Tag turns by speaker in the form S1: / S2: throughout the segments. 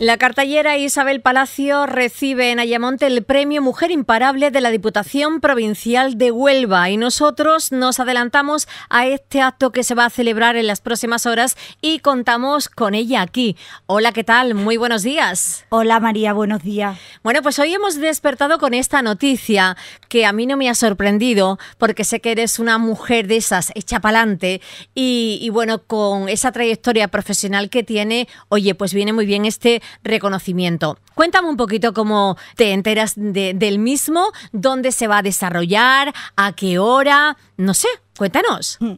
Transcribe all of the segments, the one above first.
S1: La cartallera Isabel Palacio recibe en Ayamonte el premio Mujer Imparable de la Diputación Provincial de Huelva y nosotros nos adelantamos a este acto que se va a celebrar en las próximas horas y contamos con ella aquí. Hola, ¿qué tal? Muy buenos días. Hola María, buenos días. Bueno, pues hoy hemos despertado con esta noticia que a mí no me ha sorprendido porque sé que eres una mujer de esas, hecha pa'lante adelante y bueno, con esa trayectoria profesional que tiene, oye, pues viene muy bien este reconocimiento. Cuéntame un poquito cómo te enteras del mismo, dónde se va a desarrollar, a qué hora, no
S2: sé, Cuéntanos. Mm.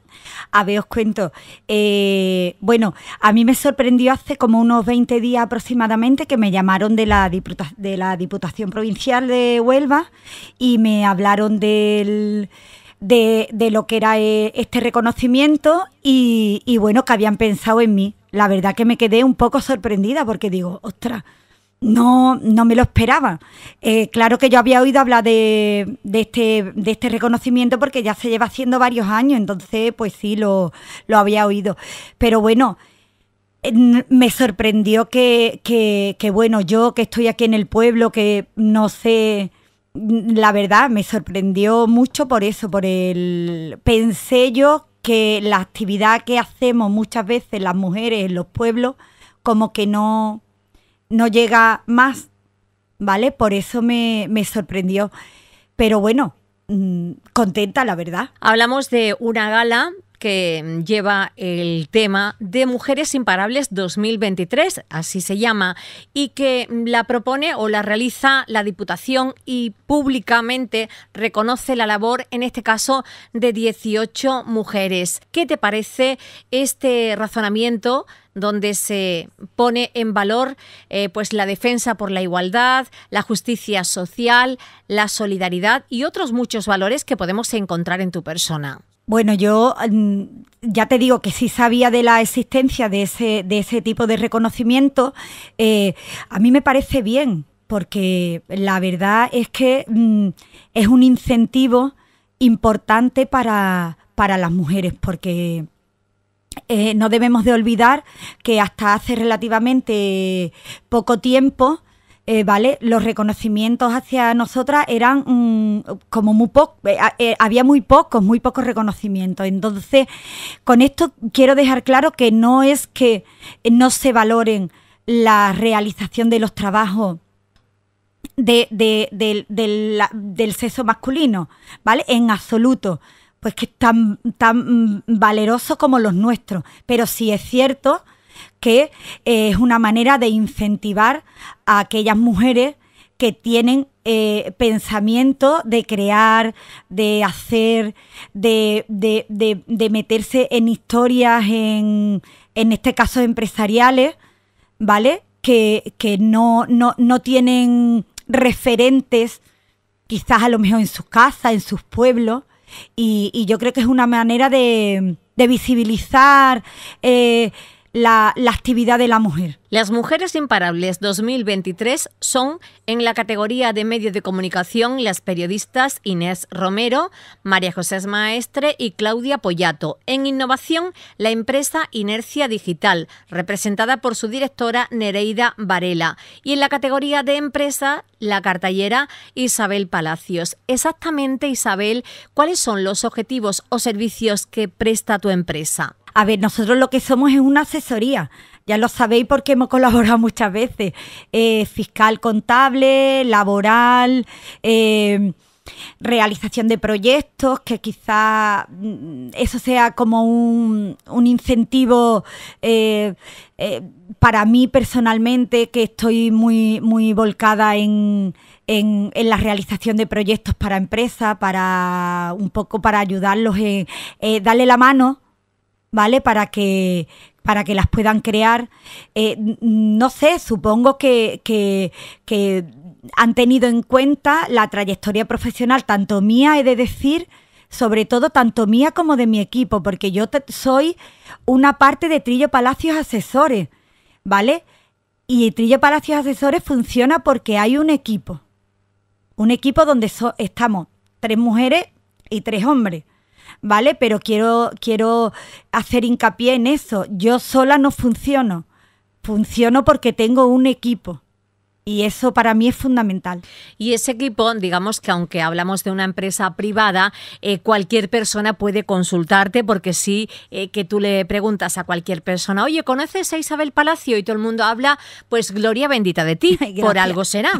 S2: A ver, os cuento. Eh, bueno, a mí me sorprendió hace como unos 20 días aproximadamente que me llamaron de la, Diputación Provincial de Huelva y me hablaron del, de, lo que era eh, este reconocimiento y bueno, que habían pensado en mí la verdad que me quedé un poco sorprendida porque digo, ostras, no, no me lo esperaba. Eh, claro que yo había oído hablar de, este, este reconocimiento porque ya se lleva haciendo varios años, entonces pues sí, lo, lo había oído. Pero bueno, me sorprendió que, que, que, bueno, yo que estoy aquí en el pueblo, que no sé, la verdad, me sorprendió mucho por eso, por el... Pensé yo que la actividad que hacemos muchas veces las mujeres en los pueblos como que no, no llega más, ¿vale? Por eso me, me sorprendió. Pero bueno, mm, contenta, la verdad.
S1: Hablamos de una gala que mm, lleva el tema de Mujeres Imparables 2023, así se llama, y que mm, la propone o la realiza la Diputación y públicamente reconoce la labor, en este caso, de 18 mujeres. ¿Qué te parece este razonamiento? donde se pone en valor eh, pues la defensa por la igualdad, la justicia social, la solidaridad y otros muchos valores que podemos encontrar en tu persona.
S2: Bueno, yo mm, ya te digo que sí sabía de la existencia de ese, tipo de reconocimiento. Eh, a mí me parece bien, porque la verdad es que mm, es un incentivo importante para, las mujeres, porque eh, no debemos de olvidar que hasta hace relativamente poco tiempo eh, ¿vale? Los reconocimientos hacia nosotras eran mm, como muy pocos, eh, eh, había muy pocos, muy pocos reconocimientos. Entonces, con esto quiero dejar claro que no es que no se valoren la realización de los trabajos de, de, del, sexo masculino, ¿vale? En absoluto pues que es tan, mm, valeroso como los nuestros. Pero si es cierto que eh, es una manera de incentivar a aquellas mujeres que tienen eh, pensamiento de crear, de hacer, de, meterse en historias, en, este caso empresariales, ¿vale? Que, no, tienen referentes, quizás a lo mejor en sus casas, en sus pueblos, y, yo creo que es una manera de, visibilizar eh, la, actividad de la mujer.
S1: Las Mujeres Imparables 2023 son, en la categoría de medios de comunicación, las periodistas Inés Romero, María José Maestre y Claudia Pollato. En innovación, la empresa Inercia Digital, representada por su directora Nereida Varela. Y en la categoría de empresa, la cartallera Isabel Palacios. Exactamente, Isabel, ¿cuáles son los objetivos
S2: o servicios que presta tu empresa? A ver, nosotros lo que somos es una asesoría. Ya lo sabéis porque hemos colaborado muchas veces. Eh, fiscal contable, laboral, eh, realización de proyectos, que quizá mm, eso sea como un, incentivo eh, para mí personalmente, que estoy muy, muy volcada en, la realización de proyectos para empresas, para un poco para ayudarlos, darle la mano ¿vale? Para que, para que las puedan crear. Eh, no sé, supongo que, que, han tenido en cuenta la trayectoria profesional, tanto mía, he de decir, sobre todo tanto mía como de mi equipo, porque yo soy una parte de Trillo Palacios Asesores, ¿vale? Y Trillo Palacios Asesores funciona porque hay un equipo, un equipo donde estamos tres mujeres y tres hombres. ¿vale? Pero quiero, quiero hacer hincapié en eso. Yo sola no funciono. Funciono porque tengo un equipo. Y eso para mí es fundamental. Y
S1: ese equipo, digamos que aunque hablamos de una empresa privada, eh, cualquier persona puede consultarte porque sí eh, que tú le preguntas a cualquier persona, oye, ¿conoces a Isabel Palacio? Y todo el mundo habla, pues gloria bendita de ti, por algo será.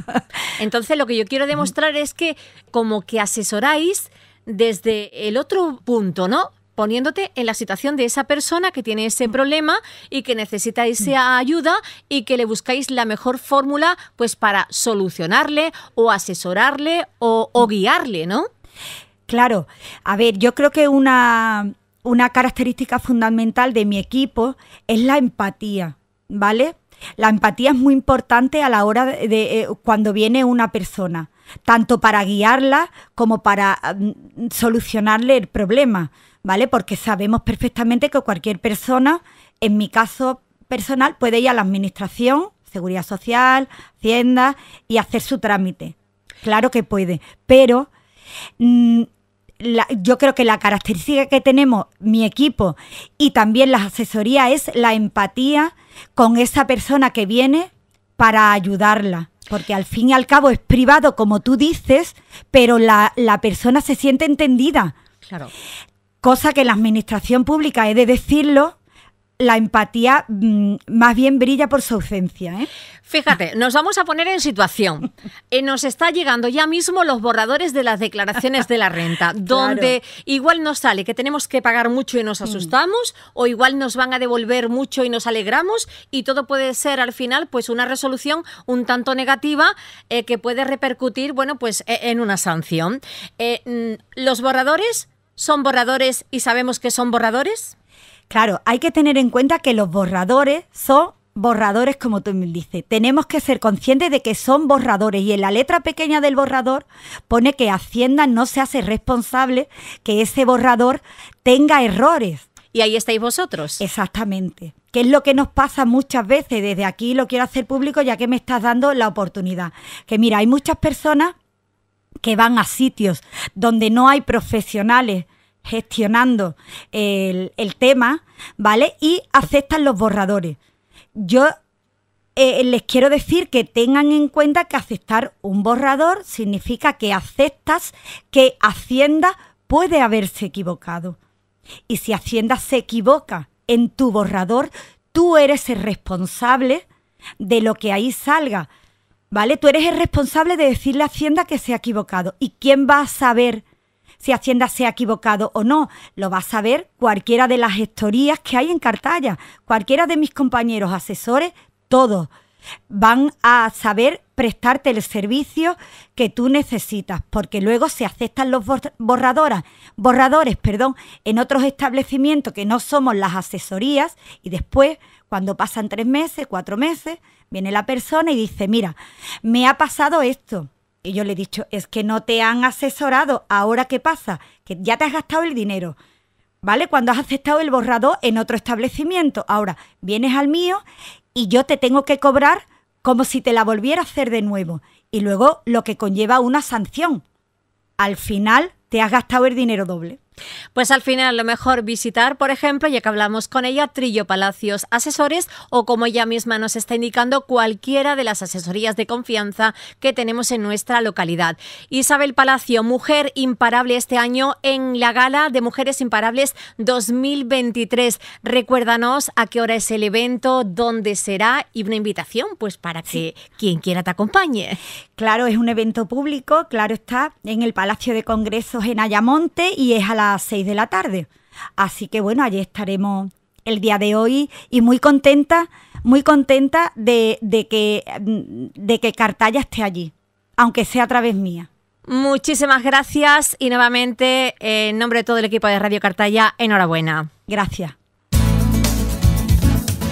S1: Entonces lo que yo quiero demostrar es que como que asesoráis desde el otro punto, ¿no? poniéndote en la situación de esa persona que tiene ese mm. problema y que necesita mm. esa ayuda y que le buscáis la mejor fórmula pues para solucionarle o
S2: asesorarle o, mm. guiarle, ¿no? Claro, a ver, yo creo que una característica fundamental de mi equipo es la empatía, ¿vale? La empatía es muy importante a la hora de, eh, cuando viene una persona, tanto para guiarla como para mm, solucionarle el problema, ¿vale? Porque sabemos perfectamente que cualquier persona, en mi caso personal, puede ir a la administración, seguridad social, hacienda y hacer su trámite. Claro que puede, pero mm, yo creo que la característica que tenemos mi equipo y también las asesorías es la empatía con esa persona que viene para ayudarla. Porque al fin y al cabo es privado, como tú dices, pero la, la persona se siente entendida. Claro. Cosa que la administración pública, he de decirlo, la empatía mm, más bien brilla por su ausencia. ¿eh?
S1: Fíjate, nos vamos a poner en situación. Eh, nos está llegando ya mismo los borradores de las declaraciones de la renta, donde igual nos sale que tenemos que pagar mucho y nos mm. asustamos, o igual nos van a devolver mucho y nos alegramos, y todo puede ser al final pues una resolución un tanto negativa eh, que puede repercutir, bueno, pues e-, en una sanción. Mm, los borradores son borradores
S2: y sabemos que son borradores. Claro, hay que tener en cuenta que los borradores son borradores, como tú me dices. Tenemos que ser conscientes de que son borradores y en la letra pequeña del borrador pone que Hacienda no se hace responsable que ese borrador tenga errores. Y ahí estáis vosotros. Exactamente. Que es lo que nos pasa muchas veces. Desde aquí lo quiero hacer público ya que me estás dando la oportunidad. Que mira, hay muchas personas que van a sitios donde no hay profesionales gestionando el, tema, ¿vale? Y aceptan los borradores. Yo eh, les quiero decir que tengan en cuenta que aceptar un borrador significa que aceptas que Hacienda puede haberse equivocado. Y si Hacienda se equivoca en tu borrador, tú eres el responsable de lo que ahí salga. ¿Vale? Tú eres el responsable de decirle a Hacienda que se ha equivocado. ¿Y quién va a saber si Hacienda se ha equivocado o no. Lo va a saber cualquiera de las gestorías que hay en Cartaya, cualquiera de mis compañeros asesores, todos van a saber prestarte el servicio que tú necesitas, porque luego se aceptan los borradoras, borradores perdón, en otros establecimientos que no somos las asesorías y después, cuando pasan tres meses, cuatro meses, viene la persona y dice, mira, me ha pasado esto, y yo le he dicho, es que no te han asesorado. Ahora, ¿qué pasa? Que ya te has gastado el dinero. ¿Vale? Cuando has aceptado el borrador en otro establecimiento. Ahora, vienes al mío y yo te tengo que cobrar como si te la volviera a hacer de nuevo. Y luego lo que conlleva una sanción. Al final, te has gastado el dinero doble. Pues al
S1: final, lo mejor visitar, por ejemplo, ya que hablamos con ella, Trillo Palacios Asesores o como ella misma nos está indicando, cualquiera de las asesorías de confianza que tenemos en nuestra localidad. Isabel Palacio, mujer imparable este año en la gala de Mujeres Imparables 2023. Recuérdanos a qué hora es el evento, dónde
S2: será y una invitación pues para que quien quiera te acompañe. Claro, es un evento público, claro está, en el Palacio de Congresos en Ayamonte y es a las 6 de la tarde. Así que bueno, allí estaremos el día de hoy y muy contenta, muy contenta de, de que, mm, de que Cartaya esté allí, aunque sea a través mía.
S1: Muchísimas gracias y nuevamente eh, en nombre de todo el equipo de Radio Cartalla, enhorabuena. Gracias.